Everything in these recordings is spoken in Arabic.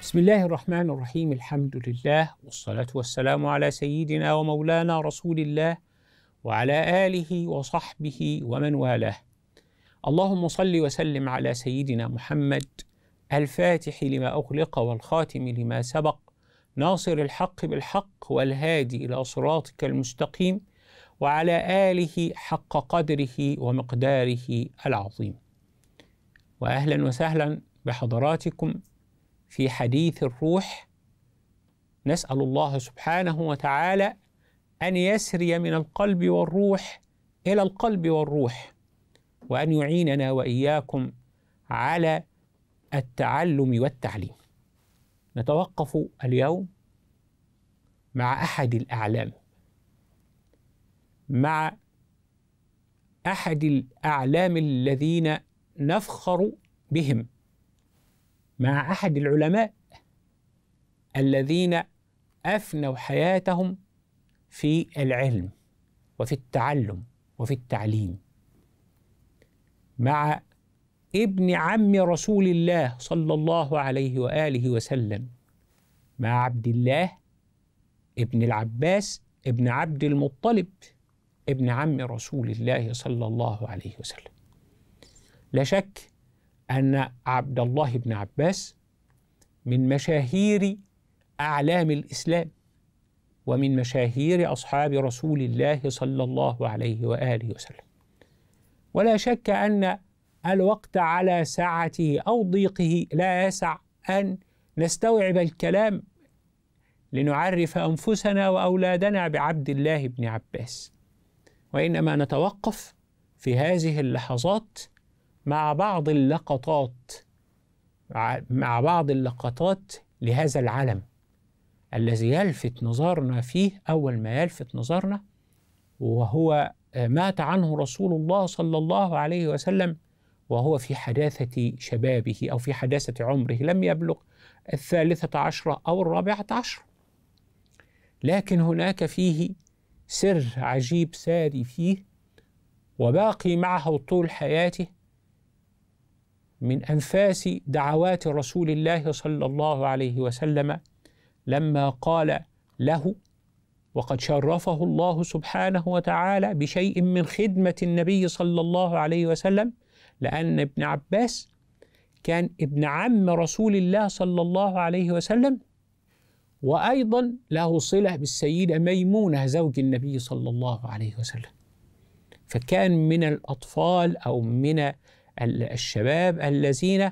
بسم الله الرحمن الرحيم الحمد لله والصلاة والسلام على سيدنا ومولانا رسول الله وعلى آله وصحبه ومن والاه اللهم صل وسلم على سيدنا محمد الفاتح لما أغلق والخاتم لما سبق ناصر الحق بالحق والهادي إلى صراطك المستقيم وعلى آله حق قدره ومقداره العظيم وأهلا وسهلا بحضراتكم في حديث الروح نسأل الله سبحانه وتعالى أن يسري من القلب والروح إلى القلب والروح وأن يعيننا وإياكم على التعلم والتعليم نتوقف اليوم مع أحد الأعلام مع أحد الأعلام الذين نفخر بهم مع أحد العلماء الذين أفنوا حياتهم في العلم وفي التعلم وفي التعليم مع ابن عم رسول الله صلى الله عليه وآله وسلم مع عبد الله ابن العباس ابن عبد المطلب ابن عم رسول الله صلى الله عليه وسلم لا شك أن عبد الله بن عباس من مشاهير أعلام الإسلام ومن مشاهير أصحاب رسول الله صلى الله عليه وآله وسلم ولا شك أن الوقت على سعته أو ضيقه لا يسع أن نستوعب الكلام لنعرف أنفسنا وأولادنا بعبد الله بن عباس وإنما نتوقف في هذه اللحظات مع بعض اللقطات مع بعض اللقطات لهذا العلم الذي يلفت نظرنا فيه أول ما يلفت نظرنا وهو مات عنه رسول الله صلى الله عليه وسلم وهو في حداثة شبابه أو في حداثة عمره لم يبلغ الثالثة عشرة أو الرابعة عشرة لكن هناك فيه سر عجيب ساري فيه وباقي معه طول حياته من انفاس دعوات رسول الله صلى الله عليه وسلم لما قال له وقد شرفه الله سبحانه وتعالى بشيء من خدمه النبي صلى الله عليه وسلم لان ابن عباس كان ابن عم رسول الله صلى الله عليه وسلم وايضا له صله بالسيده ميمونه زوج النبي صلى الله عليه وسلم فكان من الاطفال او من الشباب الذين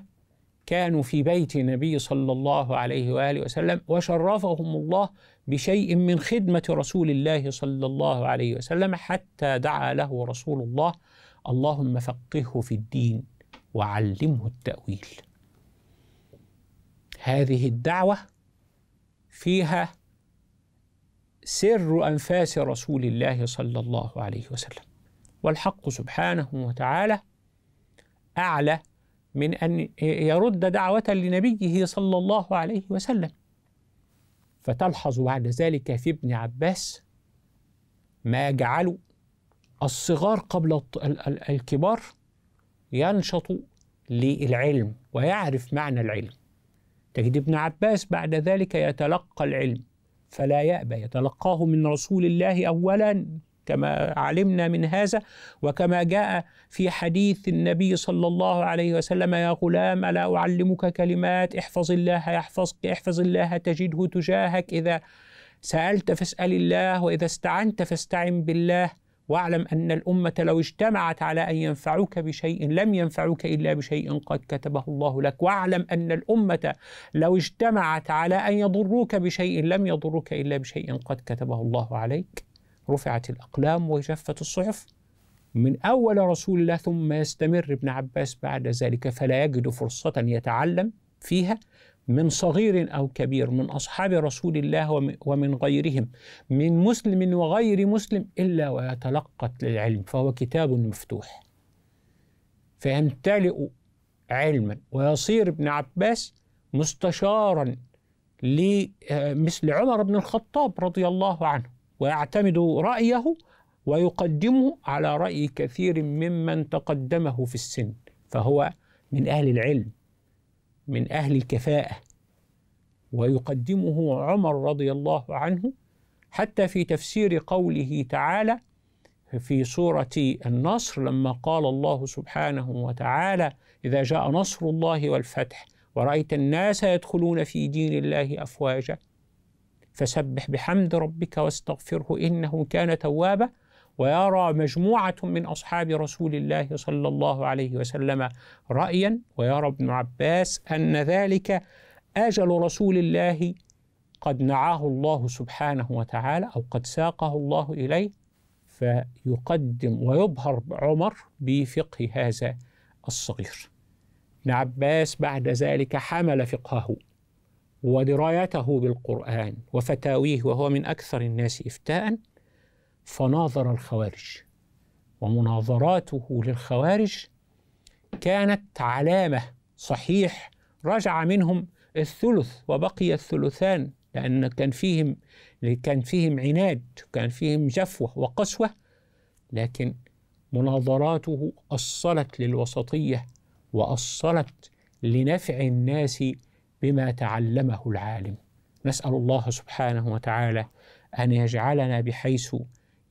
كانوا في بيت النبي صلى الله عليه واله وسلم وشرفهم الله بشيء من خدمه رسول الله صلى الله عليه وسلم حتى دعا له رسول الله اللهم فقهه في الدين وعلمه التاويل. هذه الدعوه فيها سر انفاس رسول الله صلى الله عليه وسلم. والحق سبحانه وتعالى أعلى من أن يرد دعوة لنبيه صلى الله عليه وسلم فتلحظ بعد ذلك في ابن عباس ما جعلوا الصغار قبل الكبار ينشط للعلم ويعرف معنى العلم تجد ابن عباس بعد ذلك يتلقى العلم فلا يأبى يتلقاه من رسول الله أولا كما علمنا من هذا وكما جاء في حديث النبي صلى الله عليه وسلم يا غلام الا اعلمك كلمات احفظ الله يحفظك احفظ الله تجده تجاهك اذا سالت فاسال الله واذا استعنت فاستعن بالله واعلم ان الامه لو اجتمعت على ان ينفعوك بشيء لم ينفعوك الا بشيء قد كتبه الله لك واعلم ان الامه لو اجتمعت على ان يضروك بشيء لم يضروك الا بشيء قد كتبه الله عليك رفعت الأقلام وجفت الصحف من أول رسول الله ثم يستمر ابن عباس بعد ذلك فلا يجد فرصة يتعلم فيها من صغير أو كبير من أصحاب رسول الله ومن غيرهم من مسلم وغير مسلم إلا ويتلقت للعلم فهو كتاب مفتوح فيمتلئ علما ويصير ابن عباس مستشارا لمثل آه، عمر بن الخطاب رضي الله عنه ويعتمد رأيه ويقدمه على رأي كثير ممن تقدمه في السن فهو من أهل العلم من أهل الكفاءة ويقدمه عمر رضي الله عنه حتى في تفسير قوله تعالى في سورة النصر لما قال الله سبحانه وتعالى إذا جاء نصر الله والفتح ورأيت الناس يدخلون في دين الله أفواجا فسبح بحمد ربك واستغفره انه كان توابا ويرى مجموعه من اصحاب رسول الله صلى الله عليه وسلم رايا ويرى ابن عباس ان ذلك اجل رسول الله قد نعاه الله سبحانه وتعالى او قد ساقه الله اليه فيقدم ويبهر عمر بفقه هذا الصغير ابن عباس بعد ذلك حمل فقهه ودرايته بالقرآن وفتاويه وهو من أكثر الناس إفتاء فناظر الخوارج ومناظراته للخوارج كانت علامة صحيح رجع منهم الثلث وبقي الثلثان لأن كان فيهم كان فيهم عناد كان فيهم جفوة وقسوة لكن مناظراته أصلت للوسطية وأصلت لنفع الناس بما تعلمه العالم نسال الله سبحانه وتعالى ان يجعلنا بحيث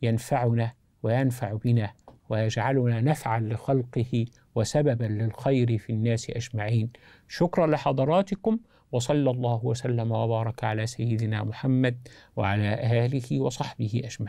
ينفعنا وينفع بنا ويجعلنا نفعا لخلقه وسببا للخير في الناس اجمعين شكرا لحضراتكم وصلى الله وسلم وبارك على سيدنا محمد وعلى اله وصحبه اجمعين